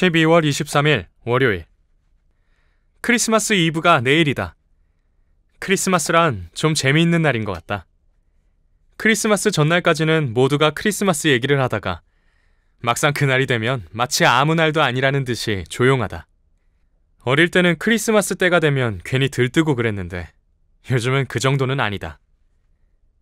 12월 23일 월요일 크리스마스 이브가 내일이다. 크리스마스란 좀 재미있는 날인 것 같다. 크리스마스 전날까지는 모두가 크리스마스 얘기를 하다가 막상 그날이 되면 마치 아무 날도 아니라는 듯이 조용하다. 어릴 때는 크리스마스 때가 되면 괜히 들뜨고 그랬는데 요즘은 그 정도는 아니다.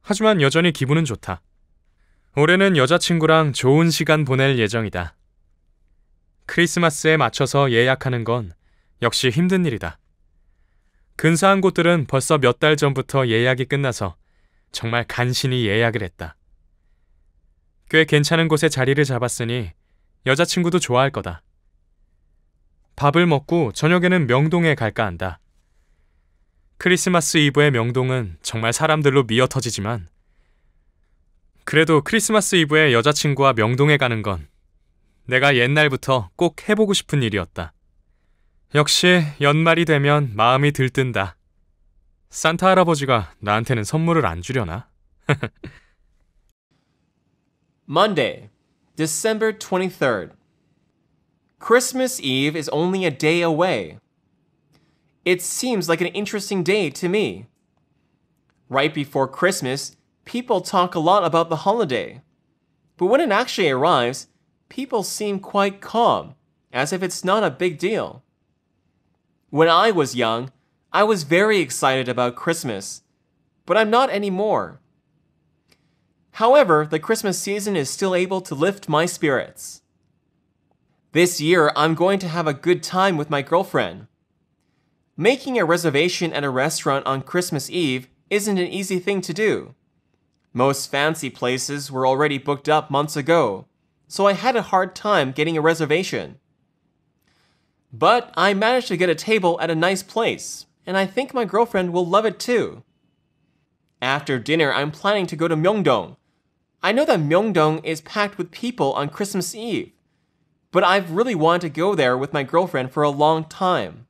하지만 여전히 기분은 좋다. 올해는 여자친구랑 좋은 시간 보낼 예정이다. 크리스마스에 맞춰서 예약하는 건 역시 힘든 일이다. 근사한 곳들은 벌써 몇 달 전부터 예약이 끝나서 정말 간신히 예약을 했다. 꽤 괜찮은 곳에 자리를 잡았으니 여자친구도 좋아할 거다. 밥을 먹고 저녁에는 명동에 갈까 한다. 크리스마스 이브의 명동은 정말 사람들로 미어 터지지만 그래도 크리스마스 이브에 여자친구와 명동에 가는 건 내가 옛날부터 꼭 해보고 싶은 일이었다. 역시 연말이 되면 마음이 들뜬다. 산타 할아버지가 나한테는 선물을 안 주려나? Monday, December 23rd. Christmas Eve is only a day away. It seems like an interesting day to me. Right before Christmas, people talk a lot about the holiday. But when it actually arrives, people seem quite calm, as if it's not a big deal. When I was young, I was very excited about Christmas, but I'm not anymore. However, the Christmas season is still able to lift my spirits. This year, I'm going to have a good time with my girlfriend. Making a reservation at a restaurant on Christmas Eve isn't an easy thing to do. Most fancy places were already booked up months ago, so I had a hard time getting a reservation. But I managed to get a table at a nice place, and I think my girlfriend will love it too. After dinner, I'm planning to go to Myeongdong. I know that Myeongdong is packed with people on Christmas Eve, but I've really wanted to go there with my girlfriend for a long time.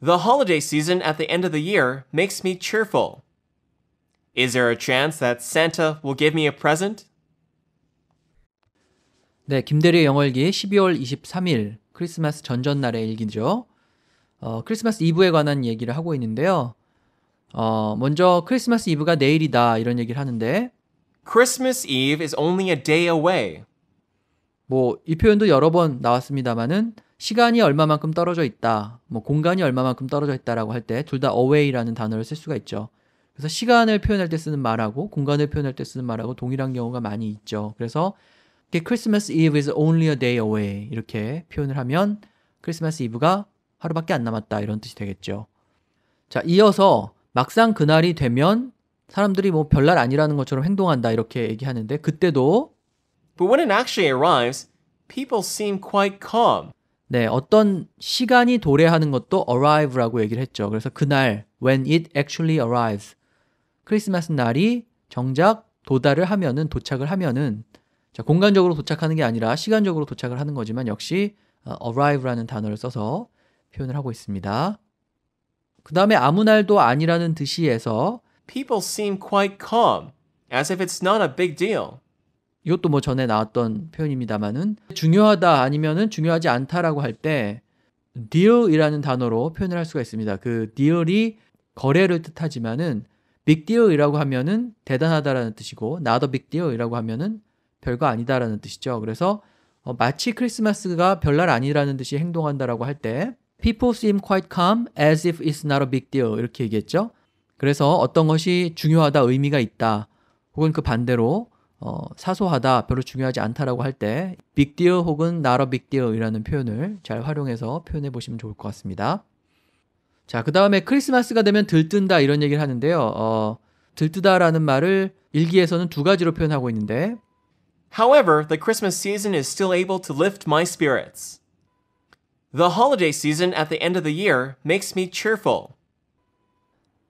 The holiday season at the end of the year makes me cheerful. Is there a chance that Santa will give me a present? 네, 김대리의 영월기 12월 23일 크리스마스 전전날의 일기죠. 어, 크리스마스 이브에 관한 얘기를 하고 있는데요. 어, 먼저 크리스마스 이브가 내일이다 이런 얘기를 하는데 Christmas Eve is only a day away. 뭐이 표현도 여러 번 나왔습니다만은 시간이 얼마만큼 떨어져 있다, 뭐 공간이 얼마만큼 떨어져 있다라고 할 때 둘 다 away라는 단어를 쓸 수가 있죠. 그래서 시간을 표현할 때 쓰는 말하고 공간을 표현할 때 쓰는 말하고 동일한 경우가 많이 있죠. 그래서 Christmas Eve is only a day away 이렇게 표현을 하면 크리스마스 이브가 하루밖에 안 남았다 이런 뜻이 되겠죠. 자, 이어서 막상 그날이 되면 사람들이 뭐 별날 아니라는 것처럼 행동한다 이렇게 얘기하는데 그때도 But when it actually arrives, people seem quite calm. 네, 어떤 시간이 도래하는 것도 arrive라고 얘기를 했죠. 그래서 그날 when it actually arrives 크리스마스 날이 정작 도달을 하면은 도착을 하면은 자, 공간적으로 도착하는 게 아니라 시간적으로 도착을 하는 거지만 역시 어, arrive라는 단어를 써서 표현을 하고 있습니다. 그 다음에 아무 날도 아니라는 듯이에서 People seem quite calm, as if it's not a big deal. 이것도 뭐 전에 나왔던 표현입니다만은 중요하다 아니면은 중요하지 않다라고 할 때 deal이라는 단어로 표현을 할 수가 있습니다. 그 deal이 거래를 뜻하지만은 big deal이라고 하면은 대단하다라는 뜻이고 not a big deal이라고 하면은 별거 아니다라는 뜻이죠. 그래서 어, 마치 크리스마스가 별날 아니라는 듯이 행동한다라고 할 때 people seem quite calm as if it's not a big deal 이렇게 얘기했죠. 그래서 어떤 것이 중요하다 의미가 있다 혹은 그 반대로 어, 사소하다 별로 중요하지 않다라고 할 때 big deal 혹은 not a big deal이라는 표현을 잘 활용해서 표현해 보시면 좋을 것 같습니다. 자, 그 다음에 크리스마스가 되면 들뜬다 이런 얘기를 하는데요. 어, 들뜨다라는 말을 일기에서는 두 가지로 표현하고 있는데 However, the Christmas season is still able to lift my spirits. The holiday season at the end of the year makes me cheerful.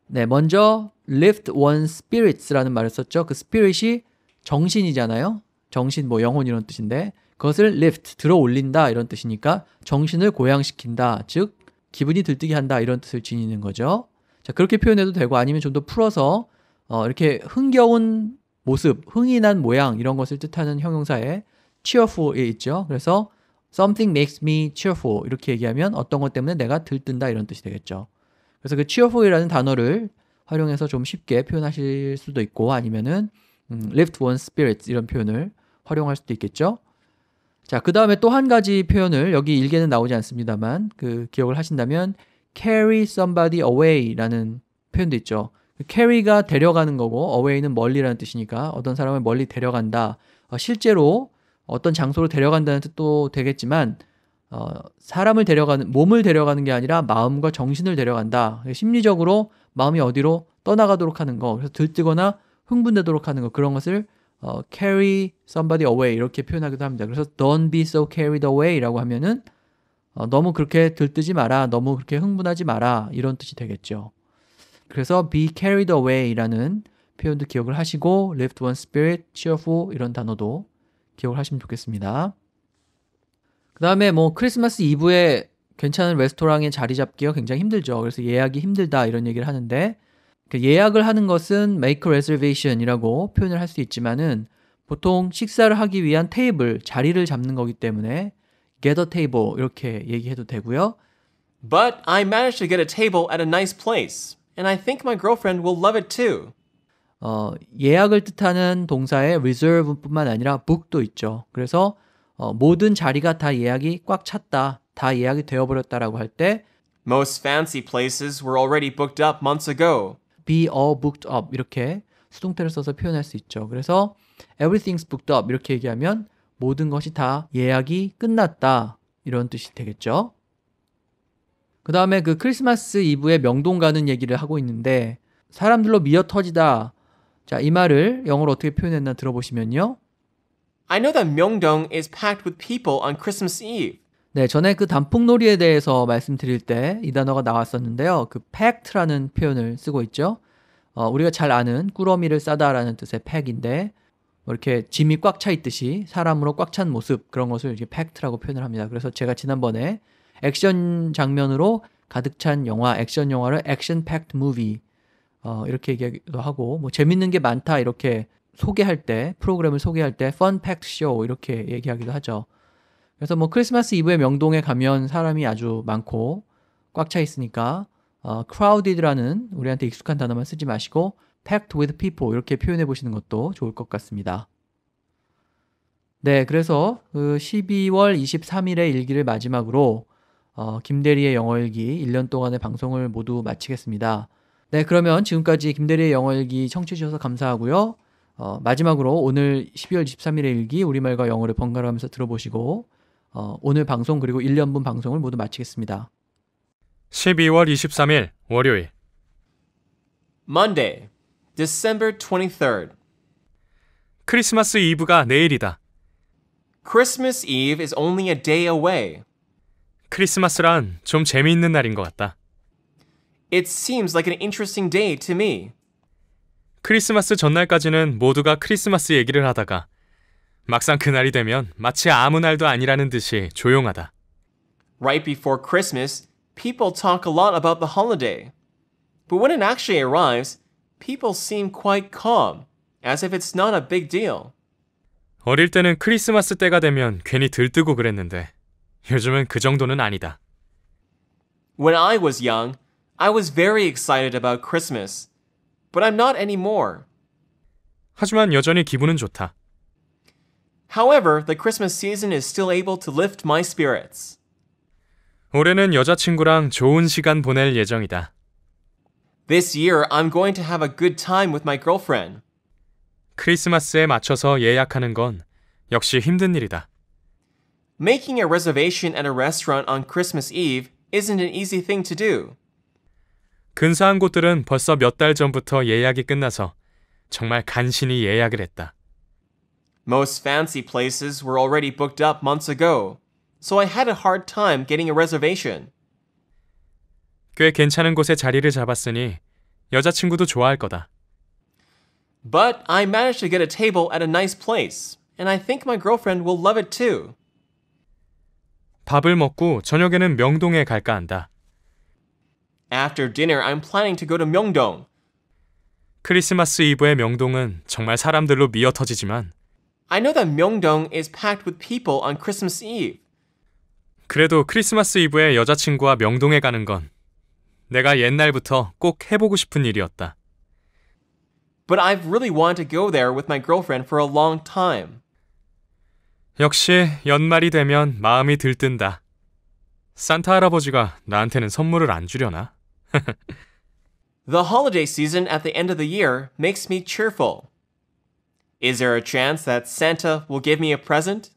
네, 먼저 lift one spirits라는 말을 썼죠. 그 spirit이 정신이잖아요. 정신 뭐 영혼 이런 뜻인데 그것을 lift 들어 올린다 이런 뜻이니까 정신을 고양시킨다. 즉 기분이 들뜨게 한다 이런 뜻을 지니는 거죠. 자, 그렇게 표현해도 되고 아니면 좀 더 풀어서 어, 이렇게 흥겨운 모습, 흥이 난 모양 이런 것을 뜻하는 형용사에 cheerful에 있죠. 그래서 something makes me cheerful 이렇게 얘기하면 어떤 것 때문에 내가 들뜬다 이런 뜻이 되겠죠. 그래서 그 cheerful이라는 단어를 활용해서 좀 쉽게 표현하실 수도 있고 아니면은 음, lift one's spirits 이런 표현을 활용할 수도 있겠죠. 자, 그 다음에 또 한 가지 표현을 여기 일개는 나오지 않습니다만 그 기억을 하신다면 carry somebody away라는 표현도 있죠. 캐리가 데려가는 거고 어웨이는 멀리라는 뜻이니까 어떤 사람을 멀리 데려간다. 어, 실제로 어떤 장소로 데려간다는 뜻도 되겠지만 어, 사람을 데려가는 몸을 데려가는 게 아니라 마음과 정신을 데려간다. 심리적으로 마음이 어디로 떠나가도록 하는 거. 그래서 들뜨거나 흥분되도록 하는 거 그런 것을 어, carry somebody away 이렇게 표현하기도 합니다. 그래서 don't be so carried away라고 하면은 어, 너무 그렇게 들뜨지 마라, 너무 그렇게 흥분하지 마라 이런 뜻이 되겠죠. 그래서 be carried away라는 표현도 기억을 하시고 left one spirit, cheerful 이런 단어도 기억을 하시면 좋겠습니다. 그 다음에 뭐 크리스마스 이브에 괜찮은 레스토랑에 자리 잡기가 굉장히 힘들죠. 그래서 예약이 힘들다 이런 얘기를 하는데 그 예약을 하는 것은 make reservation이라고 표현을 할 수 있지만은 보통 식사를 하기 위한 테이블 자리를 잡는 거기 때문에 get a table 이렇게 얘기해도 되고요. But I managed to get a table at a nice place. and I think my girlfriend will love it too. 어, 예약을 뜻하는 동사에 reserve뿐만 아니라 book도 있죠. 그래서 어, 모든 자리가 다 예약이 꽉 찼다, 다 예약이 되어버렸다라고 할때 Most fancy places were already booked up months ago. Be all booked up 이렇게 수동태를 써서 표현할 수 있죠. 그래서 everything's booked up 이렇게 얘기하면 모든 것이 다 예약이 끝났다 이런 뜻이 되겠죠. 그 다음에 그 크리스마스 이브에 명동 가는 얘기를 하고 있는데 사람들로 미어 터지다. 자, 이 말을 영어로 어떻게 표현했나 들어보시면요. I know that Myeongdong is packed with people on Christmas Eve. 네, 전에 그 단풍놀이에 대해서 말씀드릴 때 이 단어가 나왔었는데요. 그 packed라는 표현을 쓰고 있죠. 어, 우리가 잘 아는 꾸러미를 싸다라는 뜻의 p a c k 인데뭐 이렇게 짐이 꽉 차 있듯이 사람으로 꽉 찬 모습 그런 것을 이렇게 packed라고 표현을 합니다. 그래서 제가 지난번에 액션 장면으로 가득 찬 영화, 액션 영화를 액션 팩트 무비 어, 이렇게 얘기도 하고 뭐 재밌는 게 많다 이렇게 소개할 때 프로그램을 소개할 때 펀 팩트 쇼 이렇게 얘기하기도 하죠. 그래서 뭐 크리스마스 이브의 명동에 가면 사람이 아주 많고 꽉 차 있으니까 어, crowded라는 우리한테 익숙한 단어만 쓰지 마시고 packed with people 이렇게 표현해 보시는 것도 좋을 것 같습니다. 네, 그래서 그 12월 23일의 일기를 마지막으로 어, 김대리의 영어일기 1년 동안의 방송을 모두 마치겠습니다. 네, 그러면 지금까지 김대리의 영어일기 청취해주셔서 감사하고요. 어, 마지막으로 오늘 12월 23일의 일기 우리말과 영어를 번갈아 가면서 들어보시고 어, 오늘 방송 그리고 1년분 방송을 모두 마치겠습니다. 12월 23일 월요일 Monday, December 23rd. 크리스마스 이브가 내일이다. Christmas Eve is only a day away. 크리스마스란 좀 재미있는 날인 것 같다. It seems like an interesting day to me. 크리스마스 전날까지는 모두가 크리스마스 얘기를 하다가 막상 그날이 되면 마치 아무 날도 아니라는 듯이 조용하다. Right before Christmas, people talk a lot about the holiday. But when it actually arrives, people seem quite calm, as if it's not a big deal. 어릴 때는 크리스마스 때가 되면 괜히 들뜨고 그랬는데 요즘은 그 정도는 아니다. When I was young, I was very excited about Christmas. But I'm not anymore. 하지만 여전히 기분은 좋다. However, the Christmas season is still able to lift my spirits. 올해는 여자친구랑 좋은 시간 보낼 예정이다. This year, I'm going to have a good time with my girlfriend. 크리스마스에 맞춰서 예약하는 건 역시 힘든 일이다. Making a reservation at a restaurant on Christmas Eve isn't an easy thing to do. 근사한 곳들은 벌써 몇 전부터 예약이 끝나서 정말 간신히 예약을 했다. Most fancy places were already booked up months ago, so I had a hard time getting a reservation. 꽤 괜찮은 곳에 자리를 잡았으니 여자친구도 좋아할 거다. But I managed to get a table at a nice place, and I think my girlfriend will love it too. 밥을 먹고 저녁에는 명동에 갈까 한다. After dinner, I'm planning to go to Myeongdong. 크리스마스 이브의 명동은 정말 사람들로 미어 터지지만 I know that Myeongdong is packed with people on Christmas Eve. 그래도 크리스마스 이브에 여자친구와 명동에 가는 건 내가 옛날부터 꼭 해보고 싶은 일이었다. But I've really wanted to go there with my girlfriend for a long time. 역시 연말이 되면 마음이 들뜬다. 산타 할아버지가 나한테는 선물을 안 주려나? the holiday season at the end of the year makes me cheerful. Is there a chance that Santa will give me a present?